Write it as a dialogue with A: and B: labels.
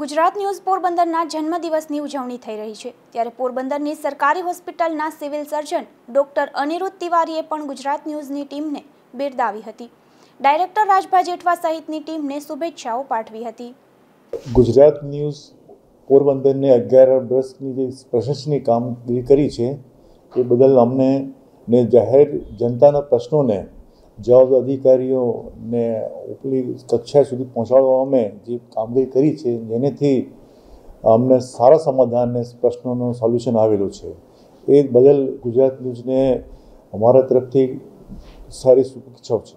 A: Gujarat news પોરબંદરના જન્મદિવસની ઉજવણી થઈ રહી છે ત્યારે પોરબંદરની સરકારી હોસ્પિટલના સિવિલ સર્જન ડોક્ટર અનિરુદ્ધ તિવારીએ પણ ગુજરાત ન્યૂઝની ટીમને બિરદાવી હતી ડાયરેક્ટર રાજભા જેઠવા સહિતની ટીમને શુભેચ્છાઓ પાઠવી હતી
B: ગુજરાત ન્યૂઝ પોરબંદરને અગિયાર વર્ષની જે પ્રશંસનીય કામગીરી કરી છે એ બદલ અમને ને જાહેર જનતાના પ્રશ્નોને જવાબ અધિકારીઓને ઉપલી કક્ષા સુધી પહોંચાડવા અમે જે કામગીરી કરી છે જેનેથી અમને સારા સમાધાન પ્રશ્નોનું સોલ્યુશન આવેલું છે એ બદલ ગુજરાત ન્યૂઝને અમારા તરફથી સારી શુભેચ્છાઓ છે